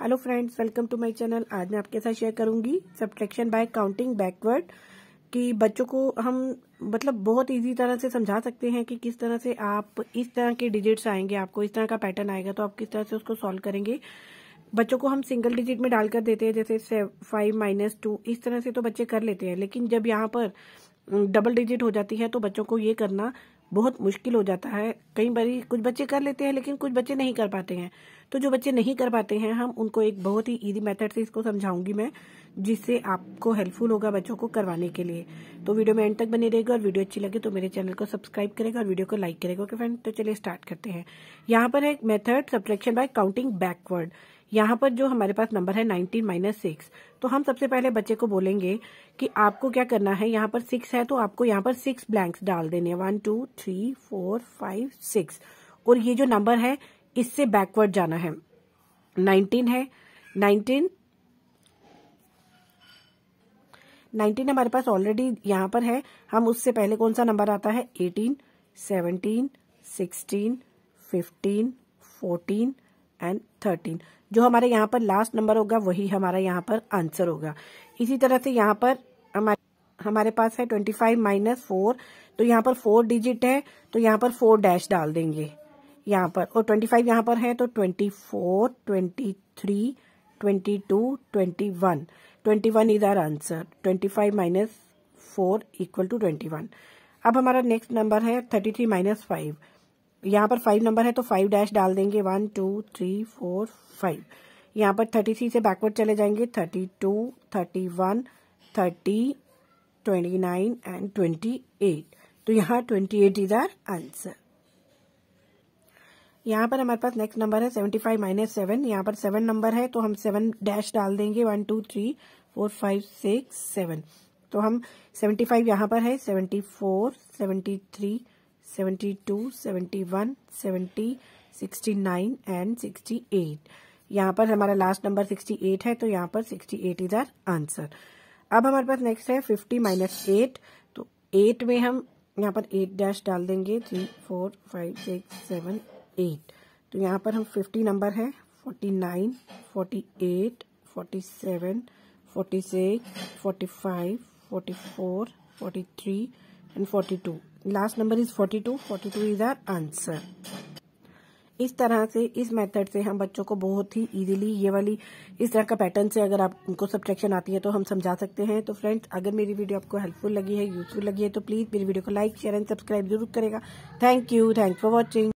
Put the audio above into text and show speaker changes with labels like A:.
A: hello friends welcome to my channel आज मैं आपके साथ शेयर करूंगी सब्ट्रैक्शन बाय काउंटिंग बैकवर्ड कि बच्चों को हम मतलब बहुत इजी तरह से समझा सकते हैं कि किस तरह से आप इस तरह के डिजिट्स आएंगे आपको इस तरह का पैटर्न आएगा तो आप किस तरह से उसको सॉल्व करेंगे बच्चों को हम सिंगल डिजिट में डालकर देते हैं जैसे फाइव माइनस टू इस तरह से तो बच्चे कर लेते हैं लेकिन जब यहाँ पर डबल डिजिट हो जाती है तो बच्चों को ये करना बहुत मुश्किल हो जाता है कई बार कुछ बच्चे कर लेते हैं लेकिन कुछ बच्चे नहीं कर पाते हैं तो जो बच्चे नहीं कर पाते हैं हम उनको एक बहुत ही ईजी मेथड से इसको समझाऊंगी मैं जिससे आपको हेल्पफुल होगा बच्चों को करवाने के लिए तो वीडियो में एंड तक बने रहेगा और वीडियो अच्छी लगे तो मेरे चैनल को सब्सक्राइब करेगा और वीडियो को लाइक करेगा ओके फ्रेंड तो चलिए स्टार्ट करते हैं यहाँ पर है method subtraction by counting backward यहाँ पर जो हमारे पास नंबर है नाइनटीन माइनस सिक्स तो हम सबसे पहले बच्चे को बोलेंगे कि आपको क्या करना है यहाँ पर सिक्स है तो आपको यहाँ पर सिक्स ब्लैंक्स डाल देने one two three four five six और ये जो नंबर है इससे बैकवर्ड जाना है नाइनटीन है नाइनटीन नाइनटीन हमारे पास ऑलरेडी यहाँ पर है हम उससे पहले कौन सा नंबर आता है eighteen seventeen sixteen fifteen fourteen and thirteen जो हमारे यहाँ पर लास्ट नंबर होगा वही हमारा यहाँ पर आंसर होगा इसी तरह से यहाँ पर हमारे हमारे पास है ट्वेंटी फाइव माइनस फोर तो यहाँ पर फोर डिजिट है तो यहाँ पर फोर डैश डाल देंगे यहाँ पर और ट्वेंटी फाइव यहाँ पर है तो twenty four twenty three twenty two twenty one twenty one is our answer twenty five minus four equal to twenty one अब हमारा नेक्स्ट नंबर है थर्टी थ्री माइनस फाइव यहाँ पर फाइव नंबर है तो फाइव डैश डाल देंगे one two three four five यहाँ पर थर्टी थ्री से बैकवर्ड चले जाएंगे thirty two thirty one thirty twenty nine and twenty eight तो यहाँ twenty eight is our answer यहाँ पर हमारे पास नेक्स्ट नंबर है सेवेंटी फाइव माइनस सेवन यहाँ पर सेवन नंबर है तो हम सेवन डैश डाल देंगे one two three four five six seven तो हम सेवेंटी फाइव यहाँ पर है seventy four seventy three seventy two seventy one seventy sixty nine and sixty eight यहाँ पर हमारा लास्ट नंबर सिक्सटी एट है तो यहाँ पर sixty eight is our answer अब हमारे पास नेक्स्ट है फिफ्टी माइनस एट तो एट में हम यहाँ पर एट डैश डाल देंगे three four five six seven eight तो यहाँ पर हम फिफ्टी नंबर है forty nine forty eight forty seven forty six forty five forty four forty three and forty two last number is 42 42 is our answer इस तरह से इस method से हम बच्चों को बहुत ही इजीली ये वाली इस तरह का पैटर्न से अगर आपको सब्ट्रैक्शन आती है तो हम समझा सकते हैं तो फ्रेंड्स अगर मेरी वीडियो आपको हेल्पफुल लगी है यूजफुल लगी है तो प्लीज़ मेरी वीडियो को लाइक शेयर एंड सब्सक्राइब जरूर करेगा thank you thank for watching